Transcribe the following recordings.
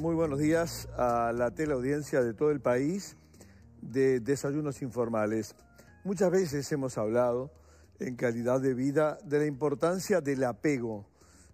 Muy buenos días a la teleaudiencia de todo el país de Desayunos Informales. Muchas veces hemos hablado en calidad de vida de la importancia del apego,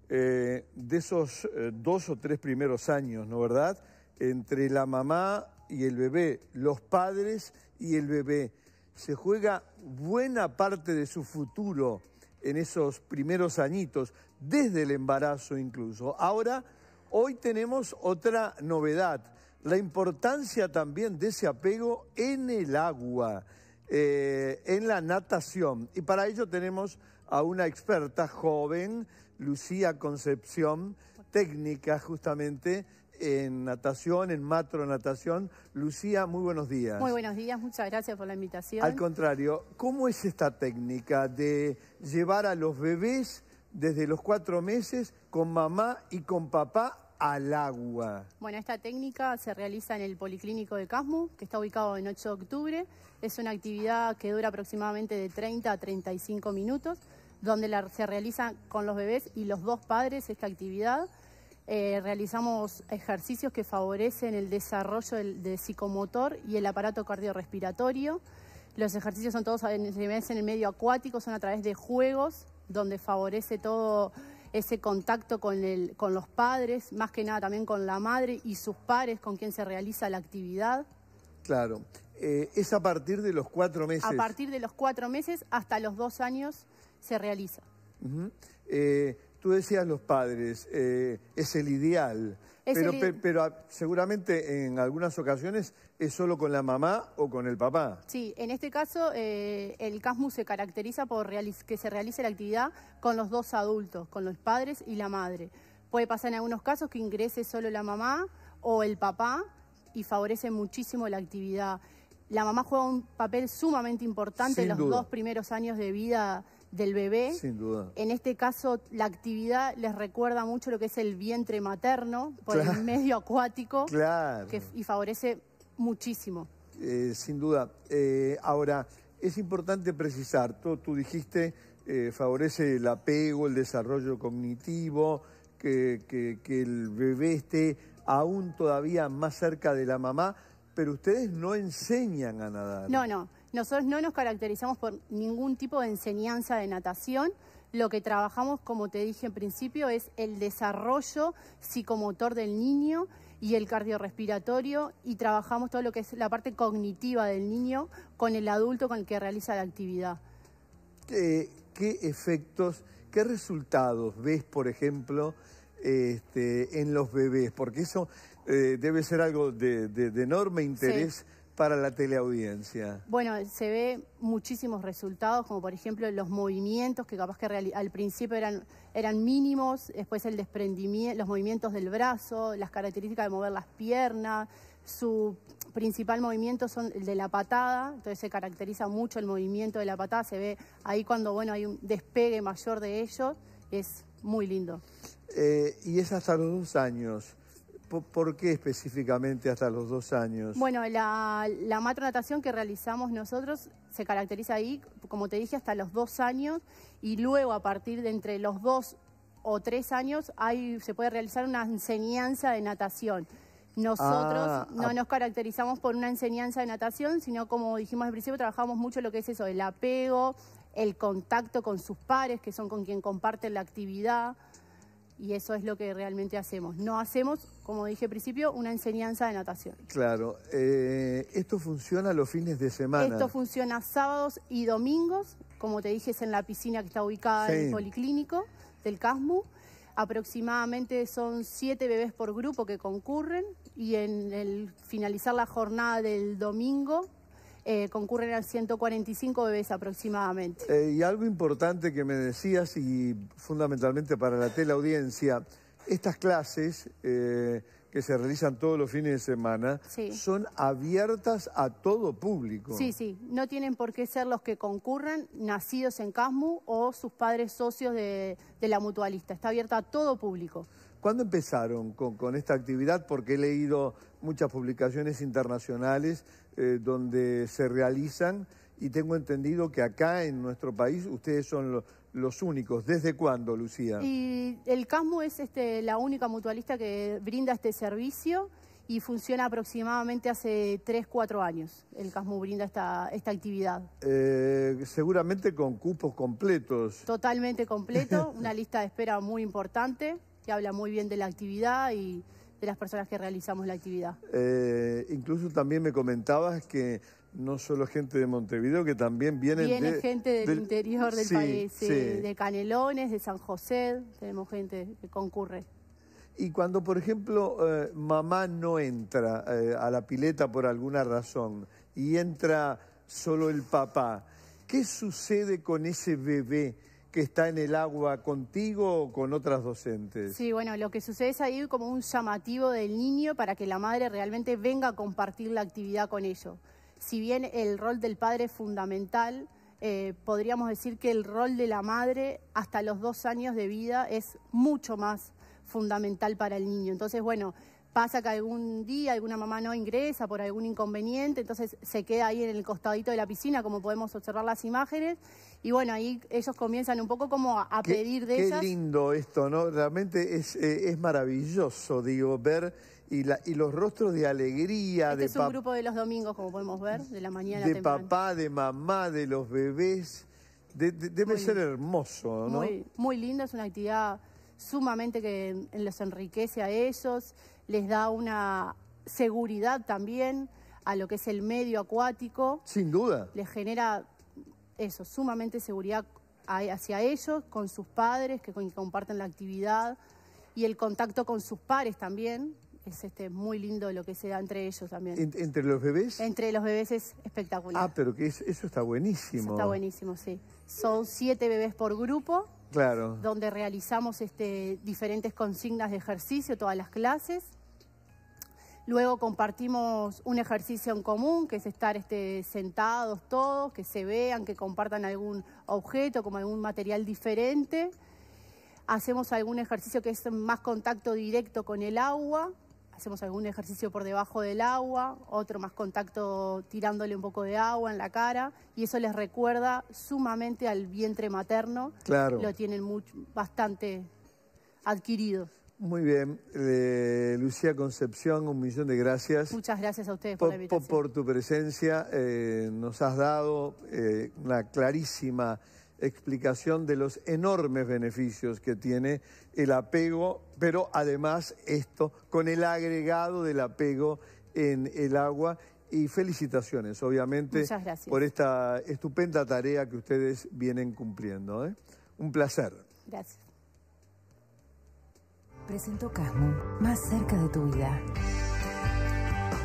eh, de esos eh, dos o tres primeros años, ¿no verdad? Entre la mamá y el bebé, los padres y el bebé. Se juega buena parte de su futuro en esos primeros añitos, desde el embarazo incluso. Ahora Hoy tenemos otra novedad, la importancia también de ese apego en el agua, eh, en la natación. Y para ello tenemos a una experta joven, Lucía Concepción, técnica justamente en natación, en matronatación. Lucía, muy buenos días. Muy buenos días, muchas gracias por la invitación. Al contrario, ¿cómo es esta técnica de llevar a los bebés desde los cuatro meses con mamá y con papá al agua. Bueno, esta técnica se realiza en el Policlínico de Casmo, que está ubicado en 8 de octubre. Es una actividad que dura aproximadamente de 30 a 35 minutos, donde se realiza con los bebés y los dos padres esta actividad. Eh, realizamos ejercicios que favorecen el desarrollo del, psicomotor y el aparato cardiorrespiratorio. Los ejercicios son todos en, en el medio acuático, son a través de juegos donde favorece todo ese contacto con, el, con los padres, más que nada también con la madre y sus pares con quien se realiza la actividad. Claro, eh, es a partir de los cuatro meses. A partir de los cuatro meses hasta los dos años se realiza. Tú decías los padres, eh, es el ideal, pero, pero seguramente en algunas ocasiones es solo con la mamá o con el papá. Sí, en este caso eh, el CASMU se caracteriza por que se realice la actividad con los dos adultos, con los padres y la madre. Puede pasar en algunos casos que ingrese solo la mamá o el papá y favorece muchísimo la actividad. La mamá juega un papel sumamente importante en los dos primeros años de vida del bebé. Sin duda. En este caso, la actividad les recuerda mucho lo que es el vientre materno por el medio acuático. y favorece muchísimo. Eh, sin duda. Eh, ahora, es importante precisar, tú, tú dijiste, eh, favorece el apego, el desarrollo cognitivo, que el bebé esté aún todavía más cerca de la mamá pero ustedes no enseñan a nadar. No, no. Nosotros no nos caracterizamos por ningún tipo de enseñanza de natación. Lo que trabajamos, como te dije en principio, es el desarrollo psicomotor del niño y el cardiorrespiratorio y trabajamos todo lo que es la parte cognitiva del niño con el adulto con el que realiza la actividad. ¿Qué, efectos, qué resultados ves, por ejemplo, este, en los bebés? Porque eso eh, debe ser algo de, enorme interés. para la teleaudiencia? Bueno, se ve muchísimos resultados, como por ejemplo los movimientos que capaz que al principio eran, eran mínimos, después el desprendimiento, los movimientos del brazo, las características de mover las piernas, su principal movimiento son el de la patada, entonces se caracteriza mucho el movimiento de la patada, se ve ahí cuando bueno hay un despegue mayor de ellos, es muy lindo. Eh, y es hasta los dos años. ¿Por qué específicamente hasta los dos años? Bueno, la, la matronatación que realizamos nosotros se caracteriza ahí, como te dije, hasta los dos años y luego a partir de entre los dos o tres años hay, se puede realizar una enseñanza de natación. Nosotros ah, no ah. nos caracterizamos por una enseñanza de natación, sino como dijimos al principio, trabajamos mucho lo que es eso, el apego, el contacto con sus pares, que son con quien comparten la actividad y eso es lo que realmente hacemos. No hacemos, como dije al principio, una enseñanza de natación. Claro, eh, esto funciona los fines de semana. Esto funciona sábados y domingos, como te dije, es en la piscina que está ubicada en el policlínico del CASMU. Aproximadamente son siete bebés por grupo que concurren y en el finalizar la jornada del domingo eh, concurren al 145 bebés aproximadamente. Eh, y algo importante que me decías, y fundamentalmente para la teleaudiencia, estas clases eh, que se realizan todos los fines de semana son abiertas a todo público. Sí, sí, no tienen por qué ser los que concurran nacidos en CASMU o sus padres socios de, la mutualista, está abierta a todo público. ¿Cuándo empezaron con, con esta actividad? Porque he leído muchas publicaciones internacionales eh, donde se realizan y tengo entendido que acá en nuestro país ustedes son los únicos. ¿Desde cuándo, Lucía? Y el CASMU es este, la única mutualista que brinda este servicio y funciona aproximadamente hace 3, 4 años. El CASMU brinda esta, actividad. Eh, seguramente con cupos completos. Totalmente completo, una lista de espera muy importante que habla muy bien de la actividad y de las personas que realizamos la actividad. Eh, incluso también me comentabas que no solo gente de Montevideo, que también vienen Viene gente del, interior del país, de Canelones, de San José, tenemos gente que concurre. Y cuando, por ejemplo, eh, mamá no entra eh, a la pileta por alguna razón y entra solo el papá, ¿qué sucede con ese bebé? que está en el agua contigo o con otras docentes. Sí, bueno, lo que sucede es ahí como un llamativo del niño para que la madre realmente venga a compartir la actividad con ellos. Si bien el rol del padre es fundamental, eh, podríamos decir que el rol de la madre hasta los dos años de vida es mucho más fundamental para el niño. Entonces, bueno, pasa que algún día alguna mamá no ingresa por algún inconveniente, entonces se queda ahí en el costadito de la piscina, como podemos observar las imágenes, y bueno, ahí ellos comienzan un poco como a, pedir de qué Qué lindo esto, ¿no? Realmente es, eh, maravilloso, digo, ver y, los rostros de alegría. Este de es un grupo de los domingos, como podemos ver, de la mañana De papá, de mamá, de los bebés, debe ser hermoso, ¿no? Muy, muy lindo, es una actividad sumamente que los enriquece a ellos, les da una seguridad también a lo que es el medio acuático. Sin duda. Les genera eso, sumamente seguridad hacia ellos, con sus padres que comparten la actividad y el contacto con sus pares también. Es este, muy lindo lo que se da entre ellos también. ¿Entre los bebés? Entre los bebés es espectacular. Ah, pero que eso está buenísimo. está buenísimo, sí. Son siete bebés por grupo. Claro. Donde realizamos este, diferentes consignas de ejercicio, todas las clases. Luego compartimos un ejercicio en común, que es estar este, sentados todos, que se vean, que compartan algún objeto, como algún material diferente. Hacemos algún ejercicio que es más contacto directo con el agua. Hacemos algún ejercicio por debajo del agua, otro más contacto tirándole un poco de agua en la cara. Y eso les recuerda sumamente al vientre materno. Claro. Lo tienen bastante adquirido. Muy bien, eh, Lucía Concepción, un millón de gracias. Muchas gracias a ustedes por, tu presencia, eh, nos has dado eh, una clarísima explicación de los enormes beneficios que tiene el apego, pero además esto con el agregado del apego en el agua y felicitaciones, obviamente, por esta estupenda tarea que ustedes vienen cumpliendo. Un placer. Gracias. Presento Casmo, más cerca de tu vida.